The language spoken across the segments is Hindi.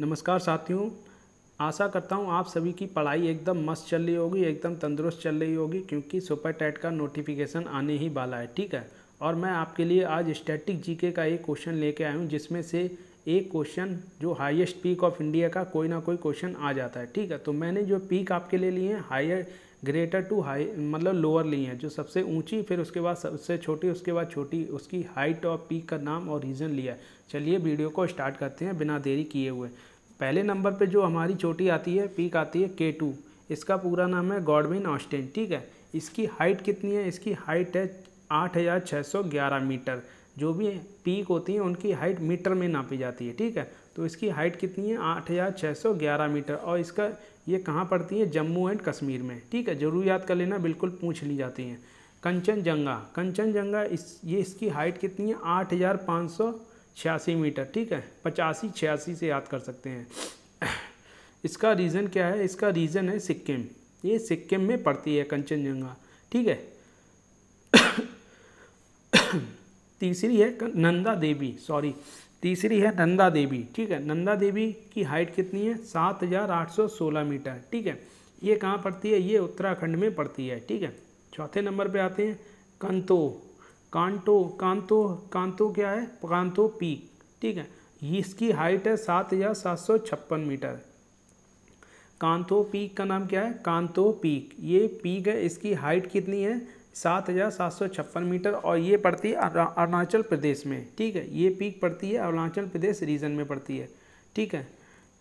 नमस्कार साथियों आशा करता हूँ आप सभी की पढ़ाई एकदम मस्त चल रही होगी एकदम तंदुरुस्त चल रही होगी क्योंकि सुपर टेट का नोटिफिकेशन आने ही वाला है ठीक है और मैं आपके लिए आज स्टैटिक जीके का एक क्वेश्चन लेके आया हूँ जिसमें से एक क्वेश्चन जो हाईएस्ट पीक ऑफ इंडिया का कोई ना कोई क्वेश्चन आ जाता है ठीक है तो मैंने जो पीक आपके लिए लिए हैं हायर ग्रेटर टू हाई मतलब लोअर ली हैं जो सबसे ऊंची फिर उसके बाद सबसे छोटी उसके बाद छोटी उसकी हाइट और पीक का नाम और रीज़न लिया है चलिए वीडियो को स्टार्ट करते हैं बिना देरी किए हुए पहले नंबर पर जो हमारी छोटी आती है पीक आती है के टू इसका पूरा नाम है गॉडविन ऑस्टेन ठीक है इसकी हाइट कितनी है इसकी हाइट है आठ हज़ार छः सौ ग्यारह मीटर जो भी पीक होती हैं उनकी हाइट मीटर में नापी जाती है ठीक है तो इसकी हाइट कितनी है आठ हज़ार छः सौ ग्यारह मीटर और इसका ये कहाँ पड़ती है जम्मू एंड कश्मीर में ठीक है ज़रूर याद कर लेना बिल्कुल पूछ ली जाती हैं कंचनजंगा कंचनजंगा इस ये इसकी हाइट कितनी है आठ हज़ार पाँच सौ छियासी मीटर ठीक है पचासी छियासी से याद कर सकते हैं इसका रीज़न क्या है इसका रीज़न है सिक्किम ये सिक्किम में पड़ती है कंचनजंगा ठीक है तीसरी है नंदा देवी सॉरी तीसरी है नंदा देवी ठीक है नंदा देवी की हाइट कितनी है सात हज़ार आठ सौ सोलह मीटर ठीक है ये कहाँ पड़ती है ये उत्तराखंड में पड़ती है ठीक है चौथे नंबर पे आते हैं कंतो कांटो कांतो कांतो क्या है कांतो पीक ठीक है इसकी हाइट है सात हज़ार सात सौ छप्पन मीटर कांतो पीक का नाम क्या है कांतो पीक ये पीक है इसकी हाइट कितनी है सात हज़ार सात सौ छप्पन मीटर और ये पड़ती है अरुणाचल प्रदेश में ठीक है ये पीक पड़ती है अरुणाचल प्रदेश रीजन में पड़ती है ठीक है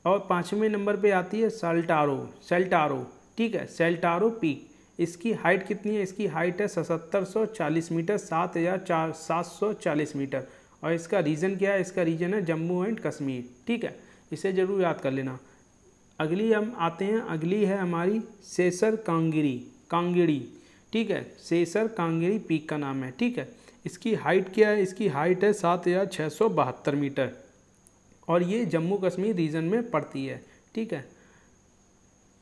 और पाँचवें नंबर पे आती है सेल्टारो सेल्टारो ठीक है सेल्टारो पीक इसकी हाइट कितनी है इसकी हाइट है सतहत्तर सौ चालीस मीटर सात हज़ार चार सात सौ चालीस मीटर और इसका रीज़न क्या है इसका रीजन है जम्मू एंड कश्मीर ठीक है इसे ज़रूर याद कर लेना अगली हम आते हैं अगली है हमारी सेसर कांगिरी कांगिड़ी ठीक है सेसर कांगेरी पीक का नाम है ठीक है इसकी हाइट क्या है इसकी हाइट है सात हज़ार छः सौ बहत्तर मीटर और ये जम्मू कश्मीर रीजन में पड़ती है ठीक है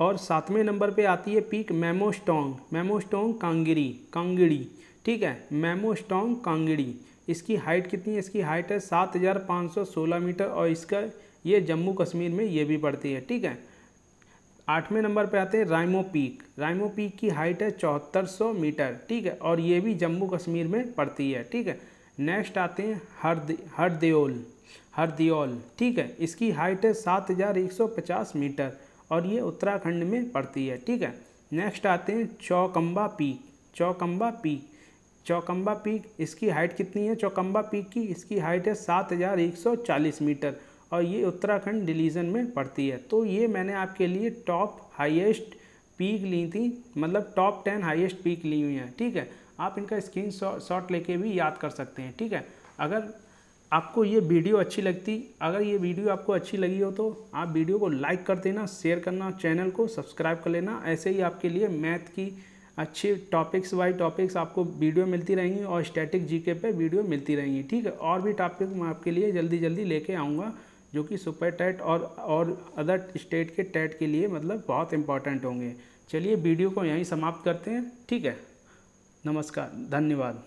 और सातवें नंबर पे आती है पीक मेमोस्टोंग मेमोस्टोंग कांगिरी कांगड़ी ठीक है मेमोस्टोंग कांगड़ी इसकी हाइट कितनी है इसकी हाइट है सात हज़ार पाँच सौ सोलह मीटर और इसका ये जम्मू कश्मीर में ये भी पड़ती है ठीक है आठवें नंबर पे आते हैं राइमो पीक राइमो पीक की हाइट है चौहत्तर सौ मीटर ठीक है और ये भी जम्मू कश्मीर में पड़ती है ठीक है नेक्स्ट आते हैं हरद हरदेओल हरदियोल ठीक है इसकी हाइट है सात हज़ार एक सौ पचास मीटर और ये उत्तराखंड में पड़ती है ठीक है नेक्स्ट आते हैं Chaukhamba peak Chaukhamba peak Chaukhamba peak इसकी हाइट कितनी है चौकम्बा पीक की इसकी हाइट है सात हज़ार एक सौ चालीस मीटर और ये उत्तराखंड डिलीजन में पड़ती है तो ये मैंने आपके लिए टॉप हाईएस्ट पीक ली थी मतलब टॉप टेन हाईएस्ट पीक ली हुई हैं ठीक है आप इनका स्क्रीन शॉट लेके भी याद कर सकते हैं ठीक है अगर आपको ये वीडियो अच्छी लगती अगर ये वीडियो आपको अच्छी लगी हो तो आप वीडियो को लाइक कर देना शेयर करना चैनल को सब्सक्राइब कर लेना ऐसे ही आपके लिए मैथ की अच्छे टॉपिक्स वाई टॉपिक्स आपको वीडियो मिलती रहेंगी और स्टैटिक जीके पे वीडियो मिलती रहेंगी ठीक है और भी टॉपिक मैं आपके लिए जल्दी जल्दी लेके आऊँगा जो कि सुपर टैट और और अदर स्टेट के टैट के लिए मतलब बहुत इंपॉर्टेंट होंगे चलिए वीडियो को यहीं समाप्त करते हैं ठीक है नमस्कार धन्यवाद